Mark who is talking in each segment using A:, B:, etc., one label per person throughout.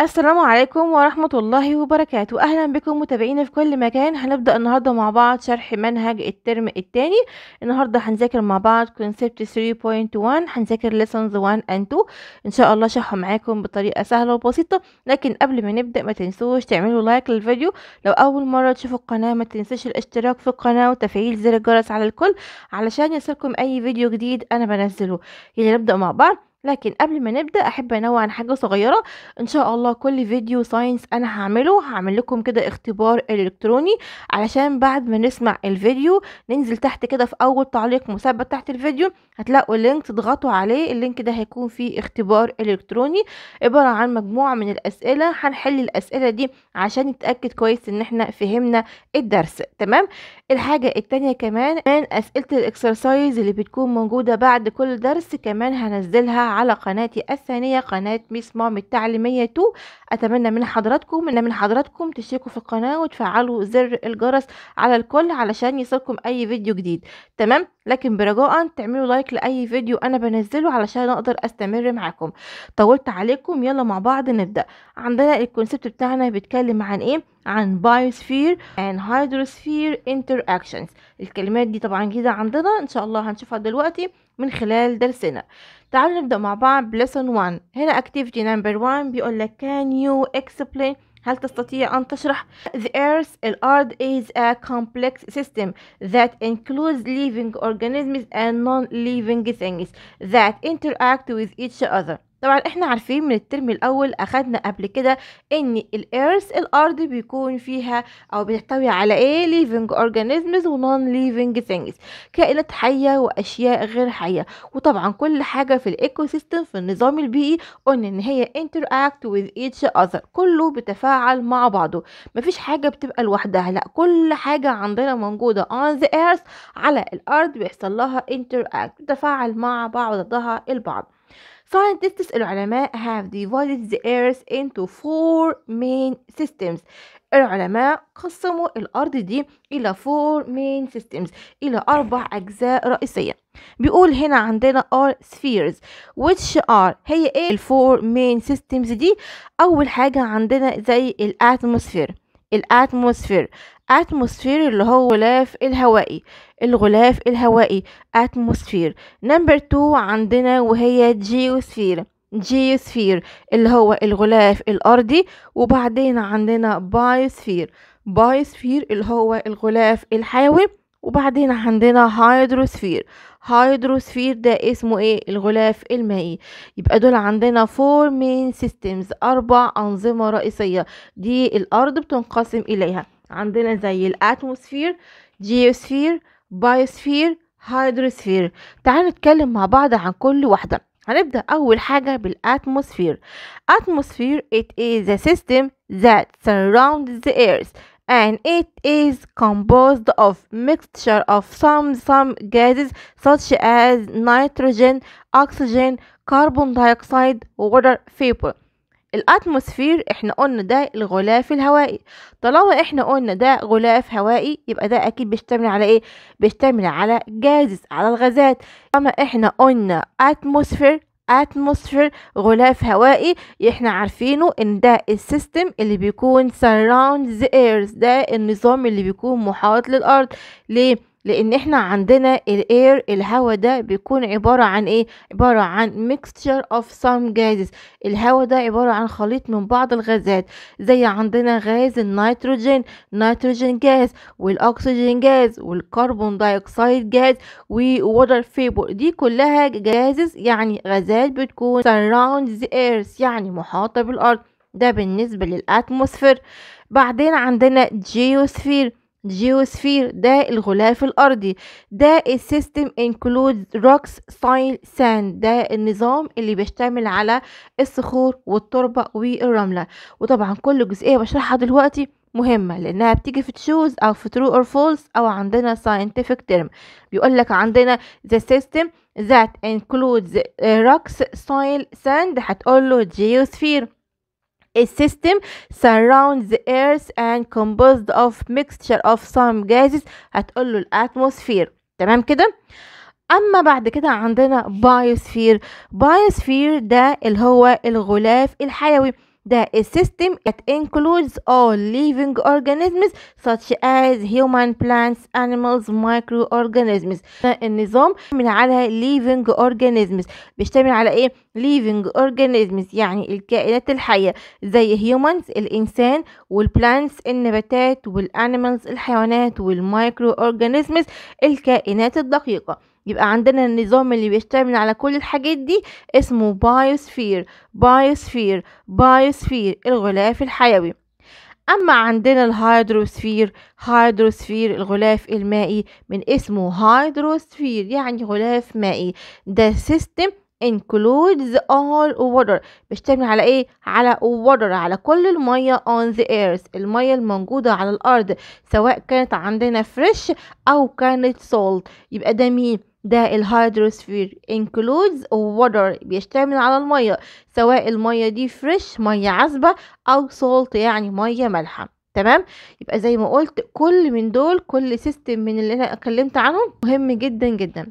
A: السلام عليكم ورحمة الله وبركاته أهلا بكم متابعينا في كل مكان هنبدأ النهاردة مع بعض شرح منهج الترم الثاني النهاردة هنذاكر مع بعض كونسبت 3.1 هنذاكر lessons 1 and 2 إن شاء الله شرحه معاكم بطريقة سهلة وبسيطة لكن قبل ما نبدأ ما تنسوش تعملوا لايك للفيديو لو أول مرة تشوفوا القناة ما تنسوش الاشتراك في القناة وتفعيل زر الجرس على الكل علشان يصلكم أي فيديو جديد أنا بنزله يلا نبدأ مع بعض لكن قبل ما نبدا احب انوه عن حاجه صغيره ان شاء الله كل فيديو ساينس انا هعمله هعمل لكم كده اختبار الكتروني علشان بعد ما نسمع الفيديو ننزل تحت كده في اول تعليق مثبت تحت الفيديو هتلاقوا لينك تضغطوا عليه اللينك ده هيكون فيه اختبار الكتروني عباره عن مجموعه من الاسئله هنحل الاسئله دي عشان نتاكد كويس ان احنا فهمنا الدرس تمام الحاجه التانية كمان اسئله الاكسرسايز اللي بتكون موجوده بعد كل درس كمان هنزلها على قناتي الثانية قناة ميس مام التعليمية تو أتمنى من حضراتكم أن من حضراتكم تشتركوا في القناة وتفعلوا زر الجرس على الكل علشان يصلكم أي فيديو جديد تمام لكن برجاء تعملوا لايك لأي فيديو أنا بنزله علشان أقدر أستمر معاكم طولت عليكم يلا مع بعض نبدأ عندنا الكونسيبت بتاعنا بيتكلم عن إيه عن بايوسفير and hydrosphere interactions الكلمات دي طبعا جديدة عندنا ان شاء الله هنشوفها دلوقتي من خلال درسنا تعالوا نبدأ مع بعض بلسن 1 هنا activity number 1 بيقول لك can you explain هل تستطيع أن تشرح The Earth الأرض is a complex system that includes living organisms and non-living things that interact with each other طبعا احنا عارفين من الترم الاول اخدنا قبل كده ان الارث الارض بيكون فيها او بتحتوي على ايه ليفنج اورجانيزمز ونون ليفنج ثينجز كائنات حيه واشياء غير حيه وطبعا كل حاجه في الايكو سيستم في النظام البيئي قلنا ان هي interact with each other كله بيتفاعل مع بعضه مفيش حاجه بتبقى لوحدها لا كل حاجه عندنا موجوده on the earth على الارض بيحصل لها interact بتتفاعل مع بعضها البعض scientists العلماء have divided the earth into four main systems العلماء قسموا الأرض دي إلى four main systems إلى أربع أجزاء رئيسية بيقول هنا عندنا are spheres which are هي إيه الفور main systems دي أول حاجة عندنا زي الأتموسفير الأتموسفير اتموسفير اللي هو غلاف الهوائي الغلاف الهوائي اتموسفير نمبر 2 عندنا وهي جيوسفير جيوسفير اللي هو الغلاف الأرضي وبعدين عندنا بايوسفير بايوسفير اللي هو الغلاف الحيوي وبعدين عندنا هيدروسفير هيدروسفير ده اسمه ايه الغلاف المائي يبقى دول عندنا فور مين سيستمز اربع انظمه رئيسيه دي الارض بتنقسم اليها عندنا زي الاتموسفير جيوسفير بايوسفير هيدروسفير تعالوا نتكلم مع بعض عن كل واحدة هنبدأ أول حاجة بالأتموسفير Atmosphere it is a system that surrounds the earth and it is composed of mixture of some some gases such as nitrogen, oxygen, carbon dioxide, water vapor الاتموسفير احنا قلنا ده الغلاف الهوائي طالما احنا قلنا ده غلاف هوائي يبقى ده اكيد بيشتمل على ايه بيشتمل على جازز على الغازات طالما احنا قلنا اتموسفير اتموسفير غلاف هوائي احنا عارفينه ان ده السيستم اللي بيكون سراوند ذا ايرث ده النظام اللي بيكون محاط للارض ليه لان احنا عندنا الاير الهواء ده بيكون عبارة عن ايه عبارة عن mixture of some gases الهواء ده عبارة عن خليط من بعض الغازات زي عندنا غاز النيتروجين نيتروجين جاز والاكسجين جاز والكربون دايوكسيد جاز ووتر فيبر دي كلها جازز يعني غازات بتكون surround the earth يعني محاطة بالارض ده بالنسبة للاتموسفير بعدين عندنا جيوسفير جيوسفير ده الغلاف الأرضي ده السيستم includes rocks soil sand ده النظام اللي بيشتمل على الصخور والتربة والرملة وطبعا كل جزئية بشرحها دلوقتي مهمة لأنها بتيجي في تشوز أو في true أو فولس أو عندنا scientific term بيقولك عندنا the system that includes rocks soil sand هتقوله geosphere A system surrounds the earth and composed of mixture of some gases هتقول له الاتموسفير تمام كده اما بعد كده عندنا بايوسفير بايوسفير ده اللي هو الغلاف الحيوي ده a system that includes all living organisms such as human plants animals microorganisms النظام من على living organisms بيشتمل على ايه living organisms يعني الكائنات الحية زي humans الإنسان والplants النباتات والanimals الحيوانات والmicroorganisms الكائنات الدقيقة يبقى عندنا النظام اللي بيشتمل على كل الحاجات دي اسمه بايوسفير بايوسفير بايوسفير الغلاف الحيوي أما عندنا الهيدروسفير هيدروسفير الغلاف المائي من اسمه هيدروسفير يعني غلاف مائي ده سيستم includes all water بيشتمل على ايه على water على كل الميه on the earth الميه الموجوده على الارض سواء كانت عندنا فريش او كانت salt يبقى ده مين ده الهيدروسفير انكلودز ووتر بيشتمل على المية سواء المية دي فريش مية عذبة أو سولت يعني مية مالحة تمام يبقى زي ما قلت كل من دول كل سيستم من اللي انا اتكلمت عنهم مهم جدا جدا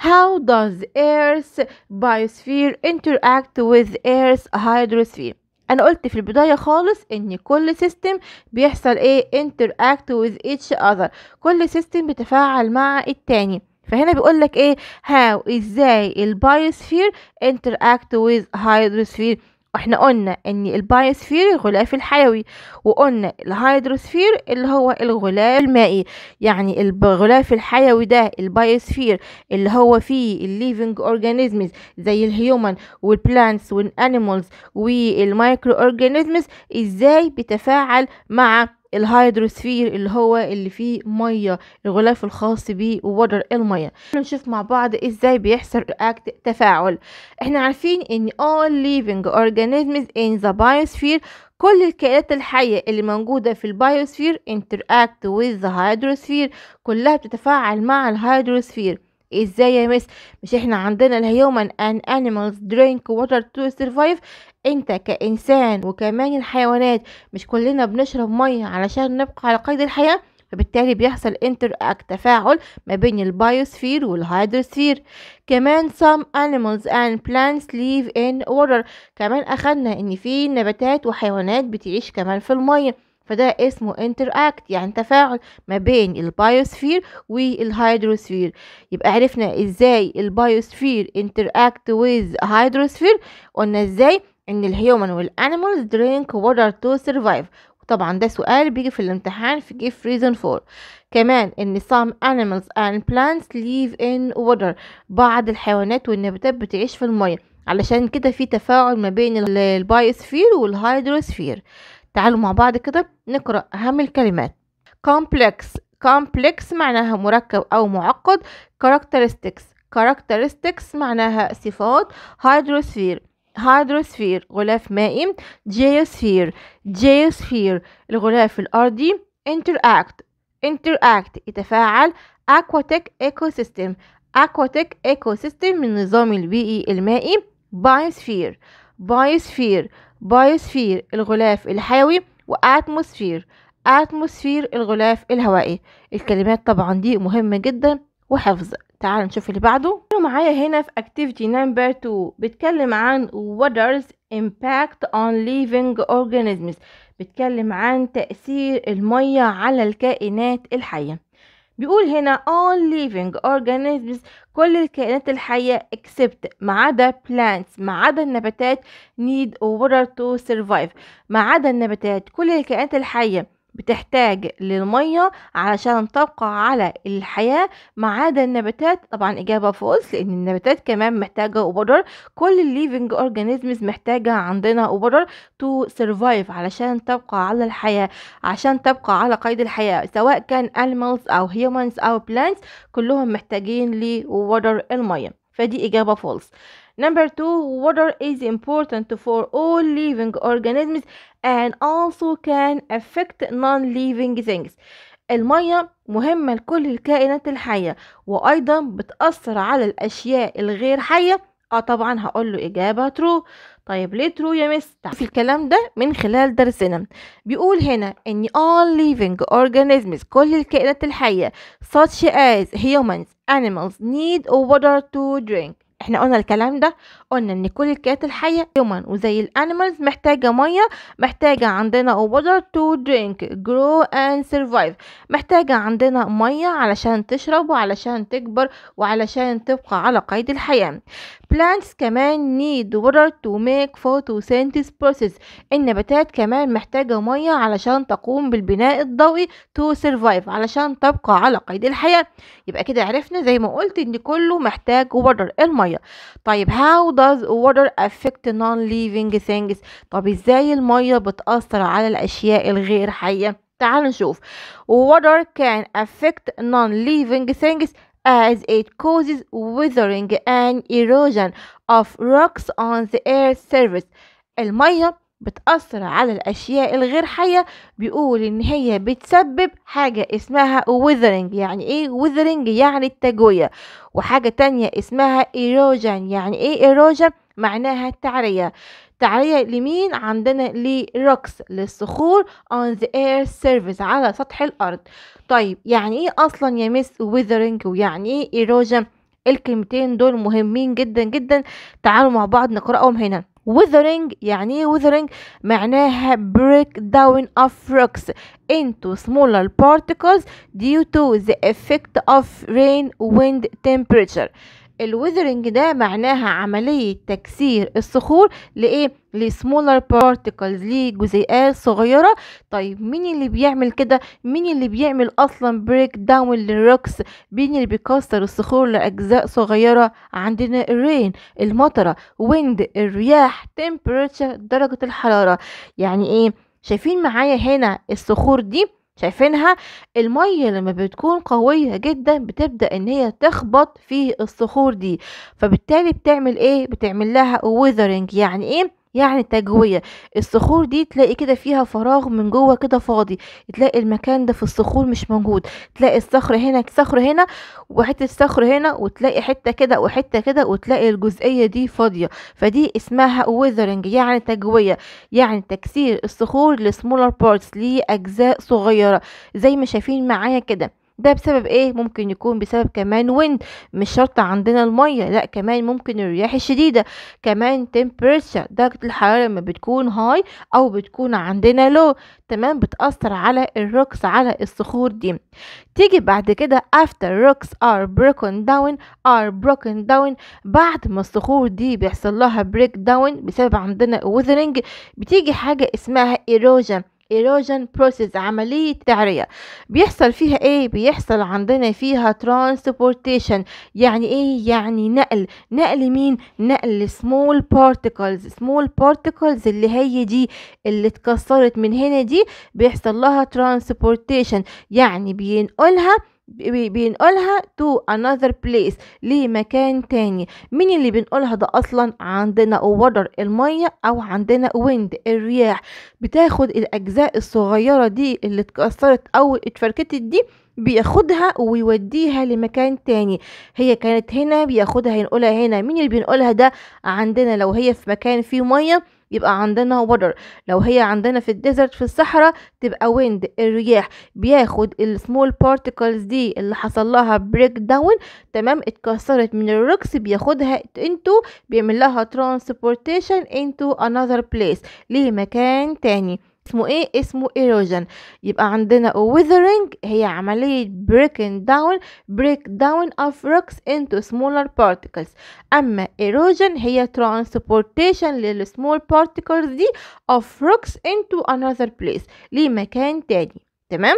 A: how does earth biosphere interact with earth hydrosphere انا قلت في البداية خالص ان كل سيستم بيحصل ايه interact with each other كل سيستم بيتفاعل مع التاني فهنا بيقول لك ايه هاو ازاي البايوسفير انتراكت ويز هايدروسفير احنا قلنا ان البايوسفير الغلاف الحيوي وقلنا الهيدروسفير اللي هو الغلاف المائي يعني الغلاف الحيوي ده البايوسفير اللي هو فيه الليفنج اورجانيزمز زي الهيومن والبلانتس والانيمالز والمايكرو اورجانيزمز ازاي بتفاعل مع الهيدروسفير اللي هو اللي فيه ميه الغلاف الخاص بيه وودر الميه نشوف مع بعض ازاي بيحصل رياكت تفاعل احنا عارفين ان all living organisms in the biosphere كل الكائنات الحية اللي موجودة في البيوسفير interact with the hydrosphere كلها بتتفاعل مع الهيدروسفير ازاي يا مس مش احنا عندنا الهيومن ان animals drink water to survive انت كانسان وكمان الحيوانات مش كلنا بنشرب ميه علشان نبقى على قيد الحياه فبالتالي بيحصل انتر اكت تفاعل ما بين البايوسفير والهيدروسفير كمان some animals and plants live in water كمان اخدنا ان في نباتات وحيوانات بتعيش كمان في الميه فده اسمه interact يعني تفاعل ما بين البايوسفير والهيدروسفير يبقى عرفنا ازاي البايوسفير interact with هيدروسفير قلنا ازاي ان الهيومن والانيمالز drink water to survive وطبعا ده سؤال بيجي في الامتحان في جيف ريزن فور كمان ان some animals and plants live in water بعض الحيوانات والنباتات بتعيش في المية علشان كده في تفاعل ما بين البايوسفير والهيدروسفير تعالوا مع بعض كده نقرأ أهم الكلمات complex complex معناها مركب أو معقد characteristics characteristics معناها صفات hydrosphere hydrosphere غلاف مائي geosphere geosphere الغلاف الأرضي interact interact يتفاعل aquatic ecosystem aquatic ecosystem من النظام البيئي المائي biosphere بايوسفير بايوسفير الغلاف الحيوي واتموسفير اتموسفير الغلاف الهوائي الكلمات طبعا دي مهمة جدا وحفظ تعال نشوف اللي بعده معايا هنا في activity number 2 بتكلم عن water's impact on living organisms بتكلم عن تأثير المية على الكائنات الحية بيقول هنا all living organisms كل الكائنات الحية except ما عدا plants ما عدا النباتات need water to survive ما عدا النباتات كل الكائنات الحية بتحتاج للمية علشان تبقى على الحياة ما عدا النباتات طبعا إجابة فولس لأن النباتات كمان محتاجة أوبرر كل الليفينج أورجانيزمز محتاجة عندنا أوبرر تو سرفايف علشان تبقى على الحياة عشان تبقى على قيد الحياة سواء كان animals أو humans أو plants كلهم محتاجين لوبرر المية فدي إجابة فولس Number two, water is important for all living organisms and also can affect non-living things. المية مهمة لكل الكائنات الحية وأيضا بتأثر على الأشياء الغير حية اه طبعا هقول له إجابة ترو طيب ليه ترو يا مس في الكلام ده من خلال درسنا بيقول هنا ان all living organisms كل الكائنات الحية such as humans animals need water to drink احنا قلنا الكلام ده قلنا ان كل الكائنات الحيه هيومن وزي الانيمالز محتاجه ميه محتاجه عندنا water to drink grow and survive محتاجه عندنا ميه علشان تشرب وعلشان تكبر وعلشان تبقى على قيد الحياه plants كمان need water to make photosynthesis process النباتات كمان محتاجة مية علشان تقوم بالبناء الضوئي to survive علشان تبقى على قيد الحياة يبقى كده عرفنا زي ما قلت ان كله محتاج water المية طيب how does water affect non-living things طب ازاي المية بتأثر على الأشياء الغير حية تعالوا نشوف water can affect non-living things as it causes withering and erosion of rocks on the earth's surface المية بتأثر على الأشياء الغير حية بيقول إن هي بتسبب حاجة اسمها withering يعني إيه withering يعني التجوية وحاجة تانية اسمها erosion يعني إيه erosion معناها التعرية تعالي لمين عندنا لروكس للصخور on the air surface على سطح الأرض طيب يعني ايه أصلا يا مس ويذرينج ويعني ايه erosion الكلمتين دول مهمين جدا جدا تعالوا مع بعض نقرأهم هنا withering يعني ايه withering معناها break down of rocks into smaller particles due to the effect of rain wind temperature الوذرنج ده معناها عملية تكسير الصخور لإيه؟ لسمولر بارتيكلز لجزيئات صغيرة طيب مين اللي بيعمل كده مين اللي بيعمل أصلا بريك داون للروكس مين اللي بيكسر الصخور لأجزاء صغيرة عندنا الرين المطرة ويند الرياح temperature درجة الحرارة يعني إيه شايفين معايا هنا الصخور دي شايفينها المية لما بتكون قوية جدا بتبدأ ان هي تخبط في الصخور دي فبالتالي بتعمل ايه بتعمل لها ويذرنج يعني ايه يعني تجوية الصخور دي تلاقي كده فيها فراغ من جوه كده فاضي تلاقي المكان ده في الصخور مش موجود تلاقي الصخر هنا صخر هنا وحتة صخر هنا وتلاقي حتة كده وحتة كده وتلاقي الجزئية دي فاضية فدي اسمها ويذرنج يعني تجوية يعني تكسير الصخور لسمولر بارتس لأجزاء صغيرة زي ما شايفين معايا كده ده بسبب ايه ممكن يكون بسبب كمان ويند مش شرط عندنا المية لا كمان ممكن الرياح الشديدة كمان temperature درجة الحرارة لما بتكون هاي او بتكون عندنا لو تمام بتأثر على الروكس على الصخور دي تيجي بعد كده after rocks are broken down are broken down بعد ما الصخور دي بيحصل لها break down بسبب عندنا weathering بتيجي حاجة اسمها erosion erosion process عملية تعرية بيحصل فيها ايه بيحصل عندنا فيها transportation يعني ايه يعني نقل نقل مين نقل small particles small particles اللي هي دي اللي اتكسرت من هنا دي بيحصل لها transportation يعني بينقلها بينقلها to another place لمكان تاني مين اللي بينقلها ده اصلا عندنا water المية او عندنا wind الرياح بتاخد الاجزاء الصغيرة دي اللي اتكسرت او اتفركتت دي بياخدها ويوديها لمكان تاني هي كانت هنا بياخدها ينقلها هنا مين اللي بينقلها ده عندنا لو هي في مكان فيه ميه يبقى عندنا ودر لو هي عندنا في الديزرت في الصحراء تبقى ويند الرياح بياخد السمول بارتيكلز دي اللي حصل لها بريك داون تمام اتكسرت من الركس بياخدها انتو بيعمل لها ترانسبورتيشن انتو انذر بليس لمكان تاني اسمه ايه اسمه erosion يبقى عندنا weathering هي عملية breaking down break down of rocks into smaller particles اما erosion هي transportation للsmall particles دي of rocks into another place لمكان تاني تمام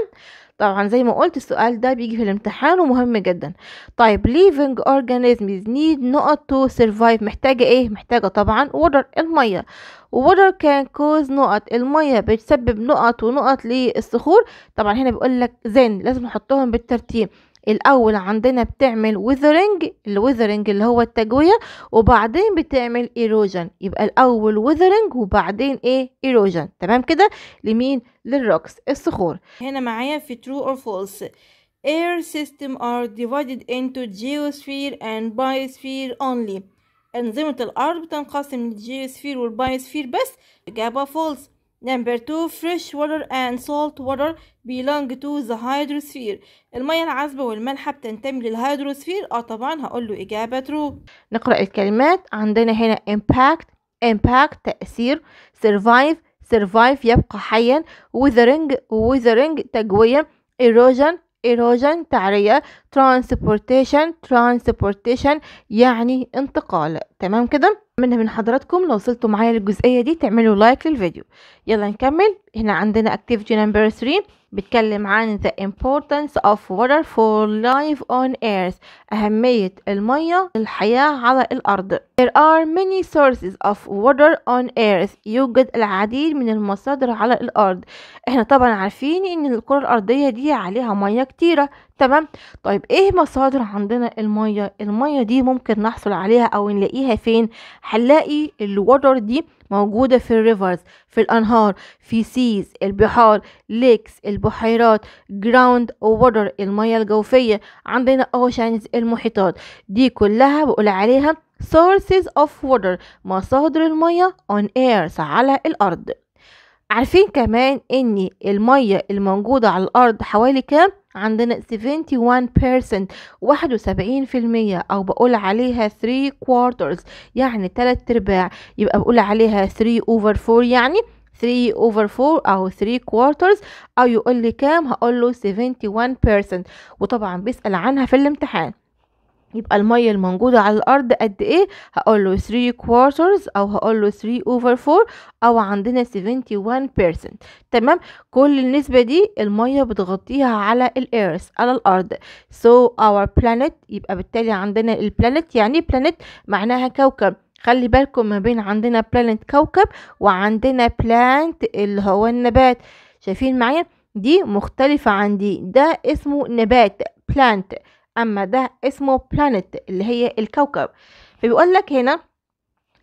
A: طبعا زي ما قلت السؤال ده بيجي في الامتحان ومهم جدا طيب living organisms need نقط to survive محتاجة ايه محتاجة طبعا water المية water can cause نقط المية بتسبب نقط ونقط للصخور طبعا هنا بيقول لك زين لازم نحطهم بالترتيب الاول عندنا بتعمل ويذرنج الويذرنج اللي هو التجوية وبعدين بتعمل ايروجن يبقى الاول ويذرنج وبعدين ايه ايروجن تمام كده لمين للروكس الصخور هنا معايا في true or false air system are divided into geosphere and biosphere only أنظمة الأرض بتنقسم للجيوسفير والبايوسفير بس إجابة فولس Number two, fresh water and salt water belong to the hydrosphere. المية العذبة والمالحة بتنتمي للهيدروسفير. اه طبعا هقول له إجابة true. نقرأ الكلمات عندنا هنا impact, impact تأثير, survive, survive يبقى حيا, withering, withering تجوية, erosion, erosion تعرية transportation ترانسبورتيشن يعني انتقال تمام كده أتمنى من حضراتكم لو وصلتوا معايا للجزئية دي تعملوا لايك للفيديو يلا نكمل هنا عندنا activity number 3 بيتكلم عن the importance of water for life on earth أهمية المية للحياة على الأرض There are many sources of water on earth يوجد العديد من المصادر على الأرض احنا طبعا عارفين ان الكرة الأرضية دي عليها مية كتيرة تمام طيب ايه مصادر عندنا الميه الميه دي ممكن نحصل عليها او نلاقيها فين هنلاقي الوتر دي موجودة في الريفرز في الأنهار في سيز البحار ليكس البحيرات جراوند ووتر المية الجوفية عندنا أوشانز المحيطات دي كلها بقول عليها sources of water مصادر المية on earth على الأرض عارفين كمان ان المية الموجودة على الأرض حوالي كام؟ عندنا 71% واحد وسبعين في المية أو بقول عليها 3 quarters يعني تلات أرباع يبقى بقول عليها 3 over 4 يعني 3 over 4 أو 3 quarters أو يقول لي كام هقول له 71% وطبعا بيسأل عنها في الامتحان يبقى المية الموجودة على الأرض قد إيه هقول له 3 quarters أو هقول له 3 over 4 أو عندنا 71% تمام كل النسبة دي المية بتغطيها على الإيرث على الأرض so our planet يبقى بالتالي عندنا البلانت يعني planet معناها كوكب خلي بالكم ما بين عندنا planet كوكب وعندنا plant اللي هو النبات شايفين معايا دي مختلفة عن دي ده اسمه نبات plant اما ده اسمه planet اللي هي الكوكب فبيقول لك هنا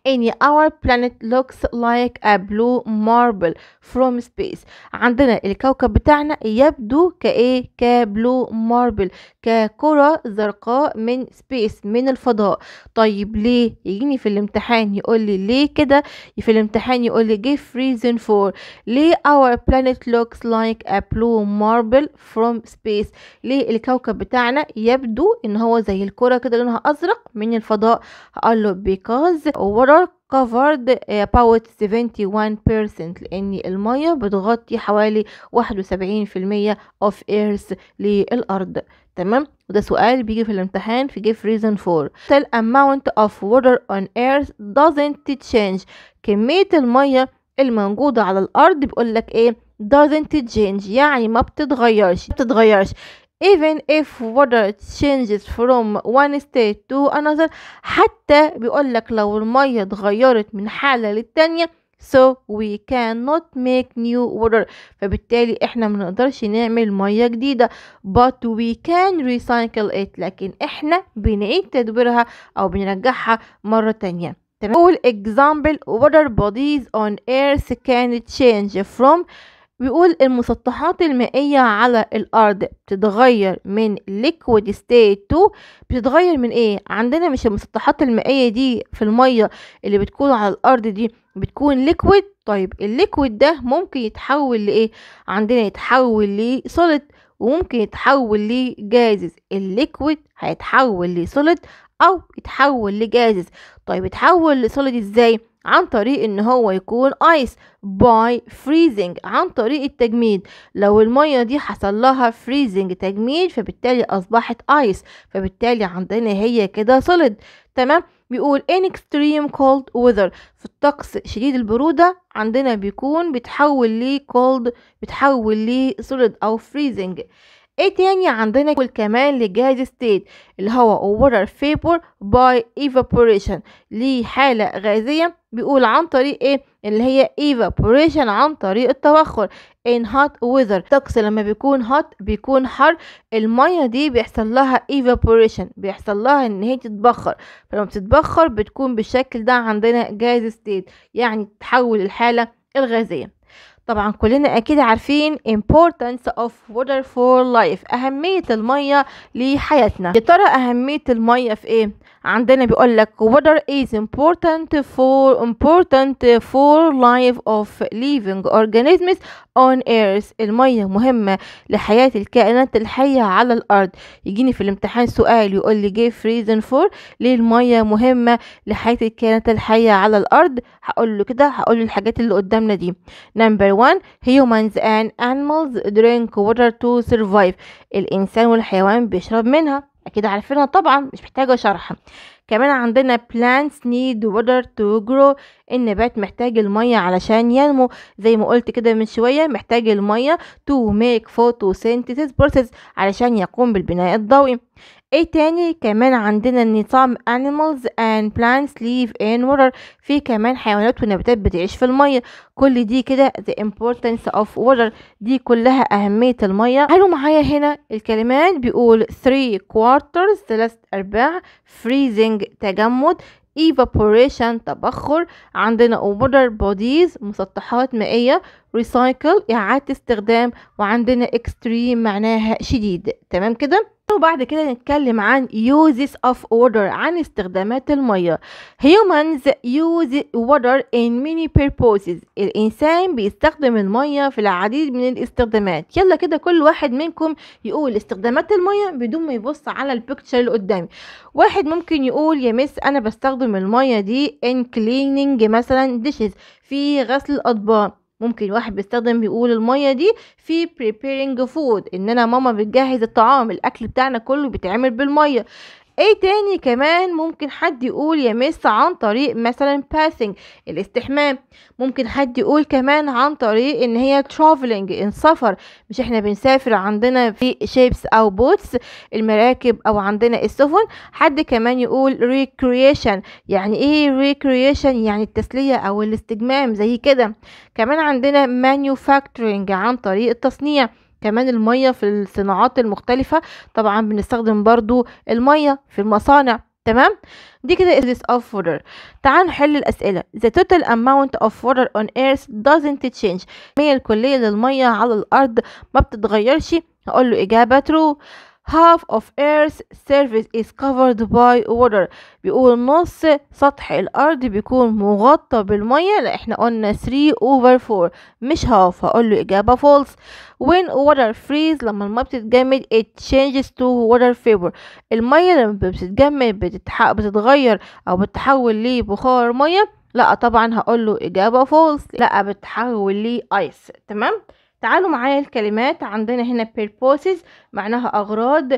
A: ان our planet looks like a blue marble from space عندنا الكوكب بتاعنا يبدو كايه كبلو ماربل ككرة زرقاء من سبيس من الفضاء طيب ليه يجيني في الامتحان يقول لي ليه كده في الامتحان يقول لي give reason for ليه our planet looks like a blue marble from space ليه الكوكب بتاعنا يبدو ان هو زي الكرة كده لونها ازرق من الفضاء هقول له because water covered about 71% لأن المية بتغطي حوالي 71% of earth للأرض تمام وده سؤال بيجي في الامتحان في give reason for the amount of water on earth doesn't change كمية المية الموجودة على الأرض بيقولك ايه doesn't change يعني ما بتتغيرش ما بتتغيرش even if water changes from one state to another حتى بيقولك لو المية اتغيرت من حالة للتانية so we cannot make new water فبالتالي احنا ما نقدرش نعمل ميه جديده but we can recycle it لكن احنا بنعيد تدويرها او بنرجعها مره تانية تمام اول اكزامبل water bodies on earth can change from بيقول المسطحات المائية على الأرض بتتغير من liquid state to بتتغير من ايه؟ عندنا مش المسطحات المائية دي في المية اللي بتكون على الأرض دي بتكون ليكويد طيب الليكويد ده ممكن يتحول لايه عندنا يتحول لسوليد وممكن يتحول لجازز الليكويد هيتحول لسوليد او يتحول لجازز طيب يتحول لسوليد ازاي عن طريق ان هو يكون ايس باي فريزنج عن طريق التجميد لو الميه دي حصل لها فريزنج تجميد فبالتالي اصبحت ايس فبالتالي عندنا هي كده سوليد تمام بيقول in extreme cold weather في الطقس شديد البرودة عندنا بيكون بيتحول ل cold بيتحول ل solid أو freezing ايه تاني عندنا كمان لجهاز ستيت اللي هو water vapor by evaporation ليه حالة غازية بيقول عن طريق ايه اللي هي evaporation عن طريق التبخر in hot weather الطقس لما بيكون hot بيكون حر المية دي بيحصل لها evaporation بيحصل لها ان هي تتبخر فلما بتتبخر بتكون بالشكل ده عندنا جاز ستيت يعني تحول الحالة الغازية طبعا كلنا اكيد عارفين importance of water for life اهمية المية لحياتنا يا ترى اهمية المية في ايه عندنا بيقول لك water is important for important for life of living organisms on earth المية مهمة لحياة الكائنات الحية على الأرض يجيني في الامتحان سؤال يقول لي give reason for ليه المية مهمة لحياة الكائنات الحية على الأرض هقول له كده هقول له الحاجات اللي قدامنا دي number one humans and animals drink water to survive الإنسان والحيوان بيشرب منها اكيد عارفينها طبعا مش محتاجه شرح كمان عندنا plants need water to grow النبات محتاج الميه علشان ينمو زي ما قلت كده من شويه محتاج الميه to make photosynthesis process علشان يقوم بالبناء الضوئي ايه تاني كمان عندنا النظام animals and plants live in water في كمان حيوانات ونباتات بتعيش في المية كل دي كده the importance of water دي كلها أهمية المية حلو معايا هنا الكلمات بيقول three quarters ثلاث أرباع freezing تجمد evaporation تبخر عندنا water bodies مسطحات مائية recycle إعادة استخدام وعندنا extreme معناها شديد تمام كده وبعد كده نتكلم عن uses of water عن استخدامات المية humans use water in many purposes الإنسان بيستخدم المية في العديد من الاستخدامات يلا كده كل واحد منكم يقول استخدامات المية بدون ما يبص على البيكتشر اللي قدامي واحد ممكن يقول يا مس أنا بستخدم المية دي in cleaning مثلا dishes في غسل الأطباق ممكن واحد بيستخدم بيقول المية دي في preparing food ان انا ماما بتجهز الطعام الاكل بتاعنا كله بيتعمل بالمية ايه تاني كمان ممكن حد يقول يمس عن طريق مثلا passing الاستحمام ممكن حد يقول كمان عن طريق ان هي traveling السفر مش احنا بنسافر عندنا في شيبس او بوتس المراكب او عندنا السفن حد كمان يقول recreation يعني ايه recreation يعني التسلية او الاستجمام زي كده كمان عندنا manufacturing عن طريق التصنيع كمان المية في الصناعات المختلفة طبعا بنستخدم برضو المية في المصانع تمام دي كده is of water تعال نحل الأسئلة the total amount of water on earth doesn't change الكمية الكلية للمية على الأرض ما بتتغيرش هقول له إجابة true half of earth's surface is covered by water بيقول نص سطح الارض بيكون مغطى بالمية لا احنا قلنا 3 over 4 مش half هقول له اجابة false when water freeze لما المية بتتجمد it changes to water vapor المية لما بتتجمد بتتح... بتتغير او بتتحول لبخار مية لا طبعا هقول له اجابة false لا بتتحول لايس تمام تعالوا معايا الكلمات عندنا هنا purposes معناها أغراض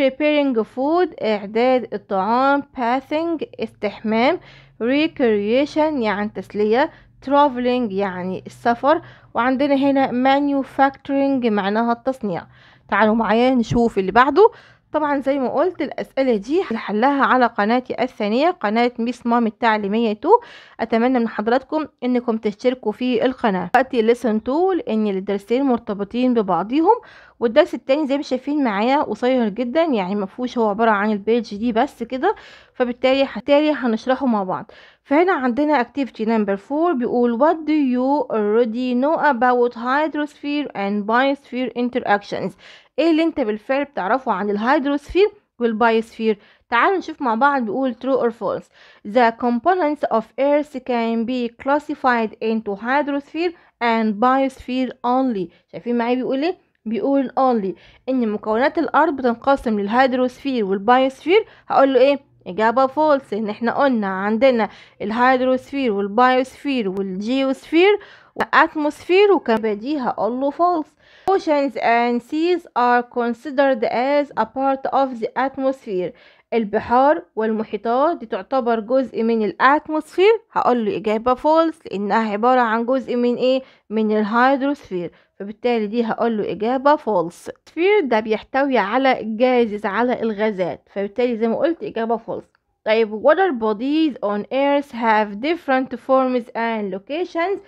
A: preparing food إعداد الطعام passing استحمام recreation يعني تسلية traveling يعني السفر وعندنا هنا manufacturing معناها التصنيع تعالوا معايا نشوف اللي بعده طبعا زي ما قلت الأسئلة دي هحلها على قناتي الثانية قناة ميس مام التعليمية 2 أتمنى من حضراتكم أنكم تشتركوا في القناة وقت لسن 2 لأن الدرسين مرتبطين ببعضهم والدرس التاني زي ما شايفين معايا قصير جدا يعني مفهوش هو عبارة عن البيج دي بس كده فبالتالي هتالي هنشرحه مع بعض فهنا عندنا activity number 4 بيقول what do you already know about hydrosphere and biosphere interactions ايه اللي انت بالفعل بتعرفه عن الهيدروسفير والبايوسفير تعالوا نشوف مع بعض بيقول true or false the components of earth can be classified into hydrosphere and biosphere only شايفين معايا بيقول ايه بيقول only ان مكونات الارض بتنقسم للهيدروسفير والبايوسفير هقول له ايه اجابة فولس ان احنا قلنا عندنا الهيدروسفير والبايوسفير والجيوسفير والاتموسفير وكان دي له فولس oceans and seas are considered as a part of the atmosphere البحار والمحيطات دي تعتبر جزء من الاتموسفير هقول له اجابه فولس لانها عباره عن جزء من ايه من الهيدروسفير فبالتالي دي هقول له إجابة فولس تفير ده بيحتوي على الجازز على الغازات فبالتالي زي ما قلت إجابة فولس طيب water bodies on earth have different forms and locations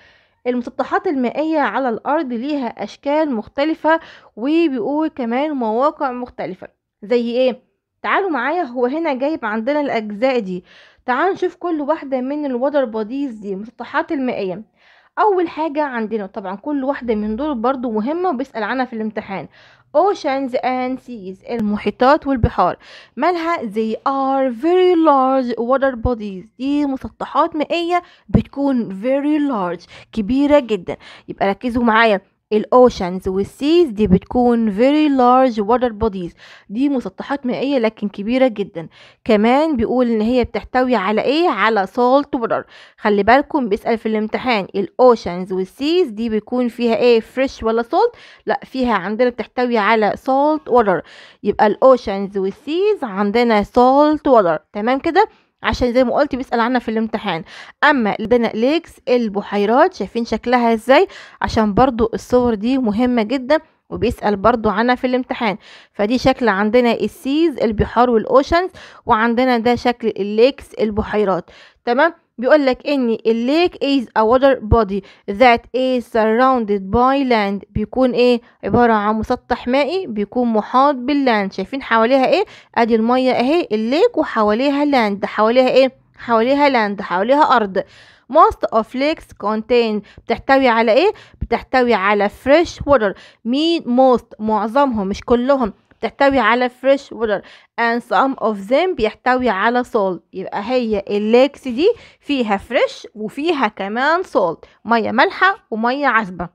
A: المسطحات المائية على الأرض ليها أشكال مختلفة وبيقول كمان مواقع مختلفة زي إيه؟ تعالوا معايا هو هنا جايب عندنا الأجزاء دي تعالوا نشوف كل واحدة من الوتر بوديز دي المسطحات المائية اول حاجه عندنا طبعا كل واحده من دول برضو مهمه وبيسال عنها في الامتحان oceans and seas المحيطات والبحار مالها they are very large water bodies دي مسطحات مائية بتكون very large كبيرة جدا يبقى ركزوا معايا الاوشنز والسيز دي بتكون very large water bodies دي مسطحات مائيه لكن كبيره جدا كمان بيقول ان هي بتحتوي على ايه على salt water خلي بالكم بيسال في الامتحان الاوشنز والسيز دي بيكون فيها ايه fresh ولا salt لا فيها عندنا بتحتوي على salt water يبقى الاوشنز والسيز عندنا salt water تمام كده عشان زي ما قلت بيسأل عنها في الامتحان اما ليكس البحيرات شايفين شكلها ازاي عشان برضو الصور دي مهمة جدا وبيسأل برضو عنها في الامتحان فدي شكل عندنا السيز البحار والاوشنز وعندنا ده شكل الليكس البحيرات تمام بيقول لك ان الليك is a water body that is surrounded by land بيكون ايه عبارة عن مسطح مائي بيكون محاط باللاند شايفين حواليها ايه ادي المية اهي الليك وحواليها لاند حواليها ايه حواليها لاند حواليها ارض most of lakes contain بتحتوي على ايه بتحتوي على fresh water مين most معظمهم مش كلهم بتحتوي على fresh water and some of them بيحتوي على salt يبقى هي الليكس دي فيها fresh وفيها كمان salt مية مالحة ومية عذبة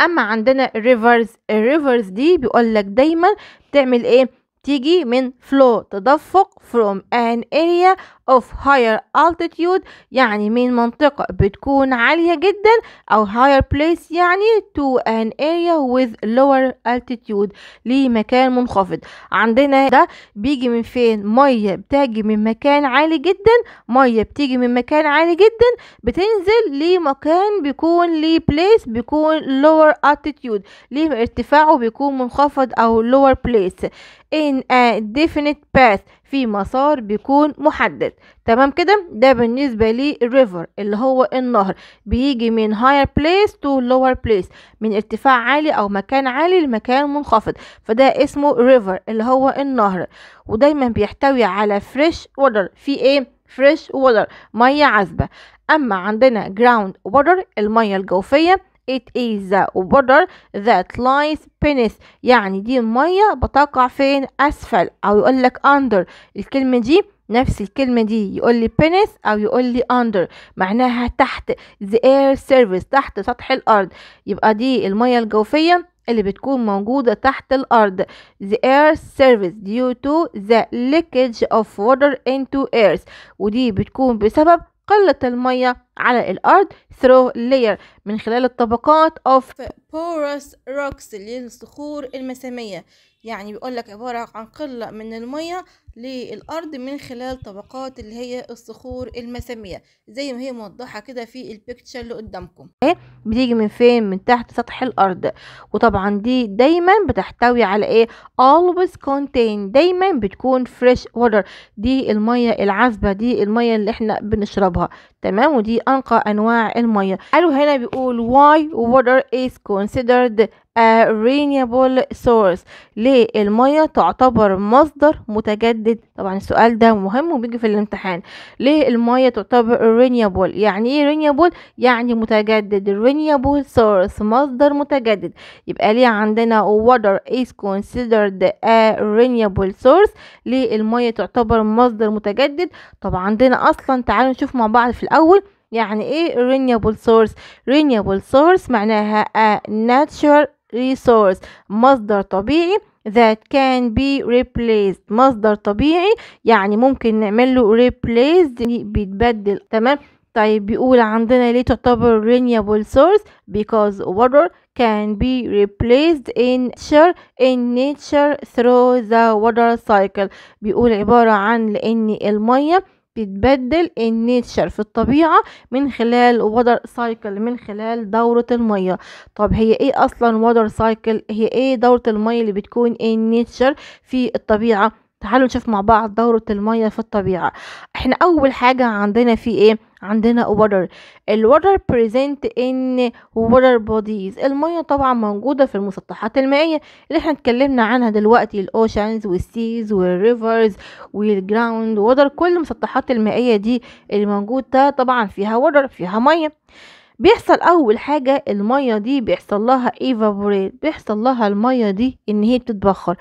A: اما عندنا الريفرز الريفرز دي بيقول لك دايما بتعمل ايه تيجي من flow تدفق from an area of higher altitude يعني من منطقة بتكون عالية جدا أو higher place يعني to an area with lower altitude لمكان منخفض عندنا ده بيجي من فين مية بتاجي من مكان عالي جدا مية بتيجي من مكان عالي جدا بتنزل لمكان بيكون ليه place بيكون lower altitude ليه ارتفاعه بيكون منخفض أو lower place in a definite path في مسار بيكون محدد تمام كده ده بالنسبة للريفر اللي هو النهر بيجي من higher place to lower place من ارتفاع عالي او مكان عالي لمكان منخفض فده اسمه river اللي هو النهر ودايما بيحتوي على fresh water في ايه fresh water مية عذبة اما عندنا ground water المية الجوفية it is the water that lies beneath يعني دي المية بتقع فين أسفل أو يقول لك under الكلمة دي نفس الكلمة دي يقول لي penis أو يقول لي under معناها تحت the air surface تحت سطح الأرض يبقى دي المية الجوفية اللي بتكون موجودة تحت الأرض the air surface due to the leakage of water into earth ودي بتكون بسبب قله المية على الأرض through layer من خلال الطبقات of porous rocks للصخور المسامية يعني بيقول لك عبارة عن قلة من المية للأرض من خلال طبقات اللي هي الصخور المسامية زي ما هي موضحة كده في البيكتشر اللي قدامكم بتيجي من فين من تحت سطح الأرض وطبعا دي دايما بتحتوي على ايه always contain دايما بتكون fresh water دي المية العذبة دي المية اللي احنا بنشربها تمام ودي أنقى أنواع المية قالوا هنا بيقول why water is considered آه، renewable source ليه المية تعتبر مصدر متجدد طبعا السؤال ده مهم وبيجي في الامتحان ليه المية تعتبر renewable يعني ايه renewable يعني متجدد renewable source مصدر متجدد يبقى ليه عندنا water is considered a renewable source ليه المية تعتبر مصدر متجدد طب عندنا اصلا تعالوا نشوف مع بعض في الاول يعني ايه renewable source renewable source معناها a natural resource مصدر طبيعي that can be replaced مصدر طبيعي يعني ممكن نعمل له replaced بيتبدل تمام طيب بيقول عندنا ليه تعتبر renewable source because water can be replaced in nature in nature through the water cycle بيقول عبارة عن لأن المية بتبدل النيتشر في الطبيعة من خلال ووتر سايكل من خلال دورة المية طب هي ايه اصلا ووتر سايكل هي ايه دورة المية اللي بتكون النيتشر في الطبيعة تعالوا نشوف مع بعض دورة المية في الطبيعة احنا اول حاجه عندنا في ايه عندنا water الwater present in water bodies المية طبعا موجودة في المسطحات المائية اللي احنا اتكلمنا عنها دلوقتي الاوشنز والسيز والريفرز والجراوند water كل المسطحات المائية دي اللي موجودة طبعا فيها water فيها مية بيحصل اول حاجة المية دي بيحصل لها evaporate بيحصل لها المية دي ان هي بتتبخر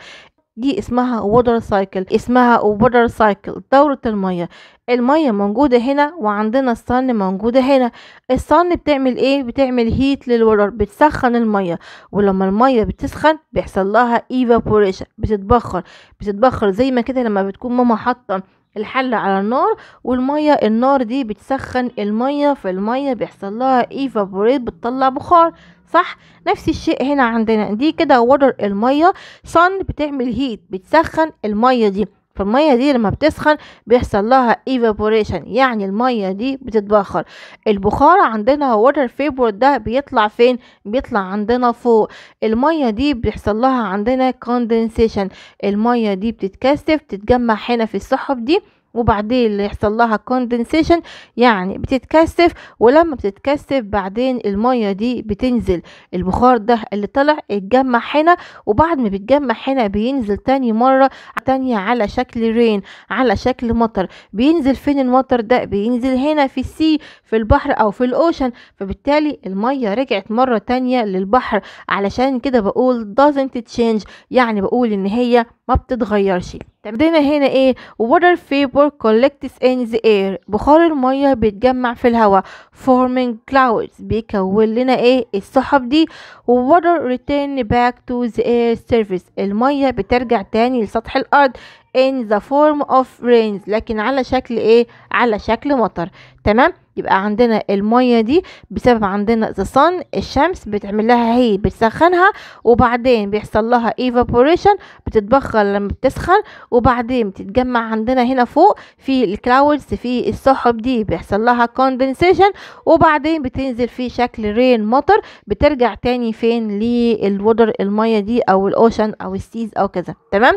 A: دي اسمها ووتر سايكل اسمها ووتر سايكل دورة المية المية موجودة هنا وعندنا الصن موجودة هنا الصن بتعمل ايه بتعمل هيت للوتر بتسخن المية ولما المية بتسخن بيحصل لها ايفابوريشن بتتبخر بتتبخر زي ما كده لما بتكون ماما حاطة الحل على النار والمية النار دي بتسخن المية المية بيحصل لها ايفابوريت بتطلع بخار صح نفس الشيء هنا عندنا دي كده وتر الميه صن بتعمل هيت بتسخن الميه دي فالميه دي لما بتسخن بيحصل لها ايفابوريشن يعني الميه دي بتتبخر البخار عندنا ووتر فيبر ده بيطلع فين بيطلع عندنا فوق الميه دي بيحصل لها عندنا كوندنسيشن الميه دي بتتكثف تتجمع هنا في السحب دي وبعدين اللي يحصل لها كوندنسيشن يعني بتتكثف ولما بتتكثف بعدين المية دي بتنزل البخار ده اللي طلع اتجمع هنا وبعد ما بيتجمع هنا بينزل تاني مرة تانية على شكل رين على شكل مطر بينزل فين المطر ده بينزل هنا في السي في البحر او في الاوشن فبالتالي المية رجعت مرة تانية للبحر علشان كده بقول doesn't change يعني بقول ان هي ما بتتغيرش تمرينة هنا ايه water vapor collects in the air بخار المية بيتجمع في الهواء forming clouds بيكون لنا ايه السحب دي water return back to the air surface المية بترجع تاني لسطح الارض in the form of rains لكن على شكل ايه على شكل مطر تمام يبقى عندنا المية دي بسبب عندنا the sun الشمس بتعمل لها هي بتسخنها وبعدين بيحصل لها evaporation بتتبخر لما بتسخن وبعدين بتتجمع عندنا هنا فوق في الكلاودز في السحب دي بيحصل لها condensation وبعدين بتنزل في شكل رين مطر بترجع تاني فين للودر المية دي او الاوشن او السيز او كذا تمام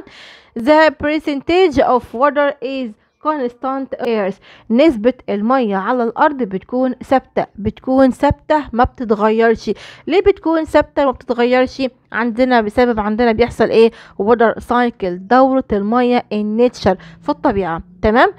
A: the percentage of water is constant ايرز نسبة المية على الارض بتكون ثابتة بتكون ثابتة ما بتتغيرش ليه بتكون ثابتة ما بتتغيرش عندنا بسبب عندنا بيحصل ايه water cycle دورة المية nature في الطبيعة تمام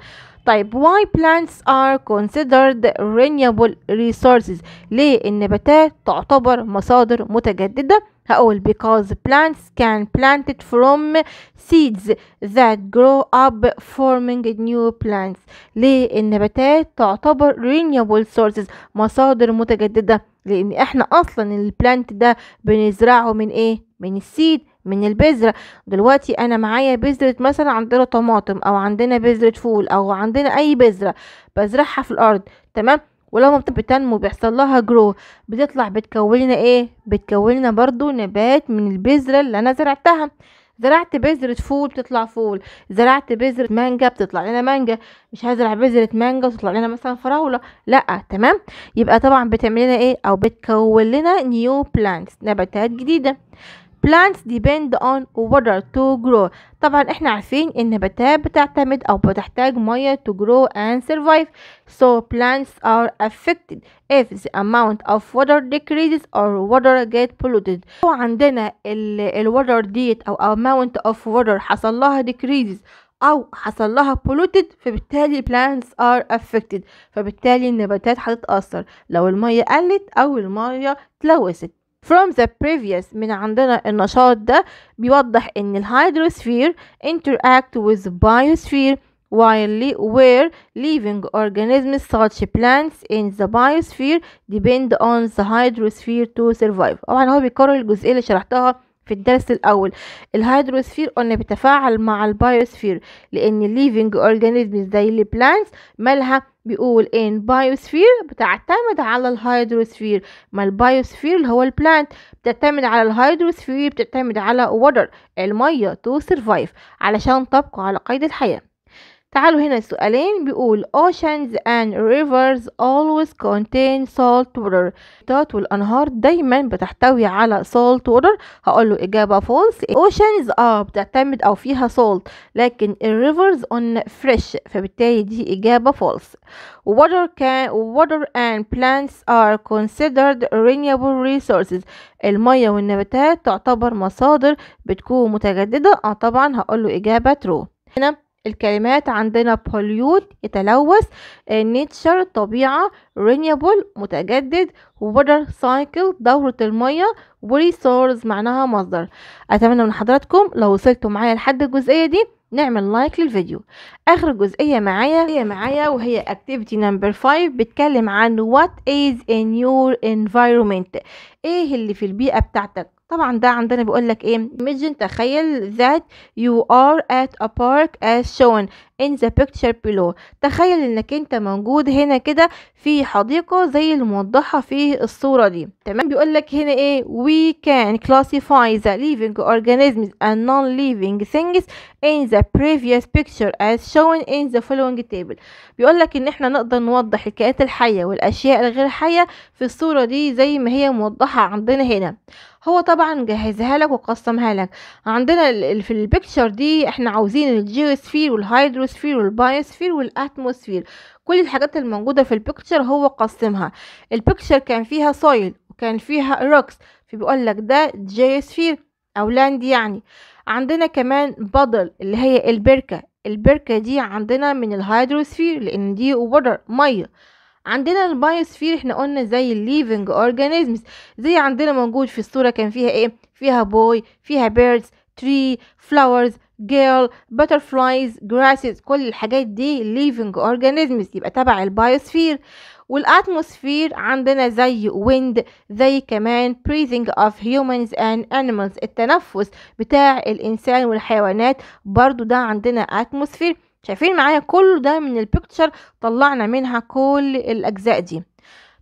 A: طيب why plants are considered renewable resources ليه النباتات تعتبر مصادر متجددة هقول because plants can planted from seeds that grow up forming new plants ليه النباتات تعتبر renewable sources مصادر متجددة لان احنا اصلا البلانت ده بنزرعه من ايه من السيد من البذرة دلوقتي انا معايا بذرة مثلا عندنا طماطم او عندنا بذرة فول او عندنا اي بذرة بزرعها في الارض تمام ولما بتنمو بيحصل لها جرو بتطلع بتكون ايه بتكون برضو نبات من البذرة اللي انا زرعتها زرعت بذرة فول بتطلع فول زرعت بذرة مانجا بتطلع لنا مانجا مش هزرع بذرة مانجا وتطلع لنا مثلا فراولة لا تمام يبقى طبعا بتعمل لنا ايه او بتكون لنا نيو بلانتس نباتات جديدة plants depend on water to grow طبعا احنا عارفين ان النباتات بتعتمد او بتحتاج مية to grow and survive so plants are affected if the amount of water decreases or water get polluted لو عندنا water ديت او amount of water حصل لها decreases او حصل لها polluted فبالتالي plants are affected فبالتالي النباتات هتتأثر لو المية قلت او المية تلوثت from the previous من عندنا النشاط ده بيوضح ان الهيدروسفير interact with biosphere while where living organisms such plants in the biosphere depend on the hydrosphere to survive طبعا هو بيكرر الجزئية اللي شرحتها في الدرس الأول الهيدروسفير قلنا بتفاعل مع البايوسفير لأن الليفينج أورجانيزم زي البلانتس مالها بيقول ان بايوسفير بتعتمد على الهيدروسفير ما البايوسفير اللي هو البلانت بتعتمد على الهيدروسفير بتعتمد على وتر المية تو سرفايف علشان تبقى على قيد الحياه تعالوا هنا السؤالين بيقول oceans and rivers always contain salt water الطات والأنهار دايما بتحتوي على salt water هقول له إجابة false oceans اه بتعتمد أو فيها salt لكن rivers on fresh فبالتالي دي إجابة false water can water and plants are considered renewable resources المية والنباتات تعتبر مصادر بتكون متجددة اه طبعا هقول له إجابة true هنا الكلمات عندنا بوليوت يتلوث نيتشر آه، طبيعة رينيبل متجدد وودر سايكل دورة المية وريسورس معناها مصدر اتمنى من حضراتكم لو وصلتوا معايا لحد الجزئية دي نعمل لايك للفيديو اخر جزئيه معايا هي معايا وهي اكتيفيتي نمبر 5 بتكلم عن وات از ان يور انفايرمنت ايه اللي في البيئه بتاعتك طبعا ده عندنا بيقول لك ايه imagine تخيل that you are at a park as shown in the picture below تخيل انك انت موجود هنا كده في حديقة زي الموضحة في الصورة دي تمام بيقول لك هنا ايه we can classify the living organisms and non-living things in the previous picture as shown in the following table بيقول لك ان احنا نقدر نوضح الكائنات الحية والاشياء الغير حية في الصورة دي زي ما هي موضحة عندنا هنا هو طبعا جهزها لك وقسمها لك عندنا في البيكتشر دي احنا عاوزين الجيوسفير والهيدروسفير والبايوسفير والاتموسفير كل الحاجات الموجودة في البيكتشر هو قسمها البيكتشر كان فيها سويل وكان فيها روكس فبيقول لك ده جيوسفير او لاند يعني عندنا كمان بادل اللي هي البركة البركة دي عندنا من الهيدروسفير لان دي وبر مية عندنا البايوسفير احنا قلنا زي الليفنج اورجانيزمز زي عندنا موجود في الصورة كان فيها ايه فيها بوي فيها بيردز تري فلاورز جيرل باترفلايز جراسز كل الحاجات دي ليفنج اورجانيزمز يبقى تبع البايوسفير والاتموسفير عندنا زي ويند زي كمان بريزنج اوف هيومنز اند انيمالز التنفس بتاع الانسان والحيوانات برضو ده عندنا اتموسفير شايفين معايا كل ده من البيكتشر طلعنا منها كل الاجزاء دي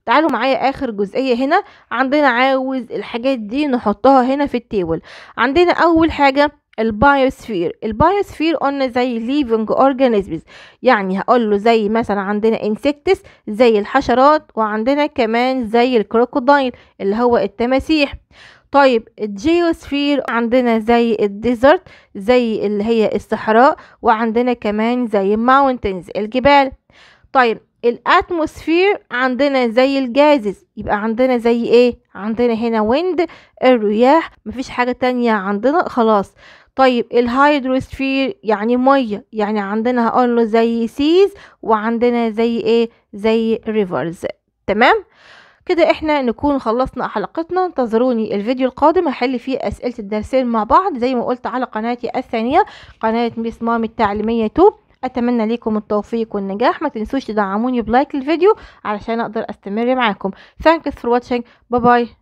A: تعالوا معايا اخر جزئيه هنا عندنا عاوز الحاجات دي نحطها هنا في التيبل عندنا اول حاجه البايوسفير البايوسفير قلنا زي ليفنج اورجانيزمز يعني هقول له زي مثلا عندنا انسكتس زي الحشرات وعندنا كمان زي الكروكودايل اللي هو التماسيح طيب الجيوسفير عندنا زي الديزرت زي اللي هي الصحراء وعندنا كمان زي الماونتنز الجبال طيب الاتموسفير عندنا زي الجازز يبقى عندنا زي ايه عندنا هنا ويند الرياح مفيش حاجة تانية عندنا خلاص طيب الهايدروسفير يعني ميه يعني عندنا هقول زي سيز وعندنا زي ايه زي ريفرز تمام كده احنا نكون خلصنا حلقتنا انتظروني الفيديو القادم هحل فيه اسئله الدرسين مع بعض زي ما قلت على قناتي الثانيه قناه ميس مامي التعليميه توب اتمنى ليكم التوفيق والنجاح ما تنسوش تدعموني بلايك الفيديو علشان اقدر استمر معاكم ثانكس فور watching باي باي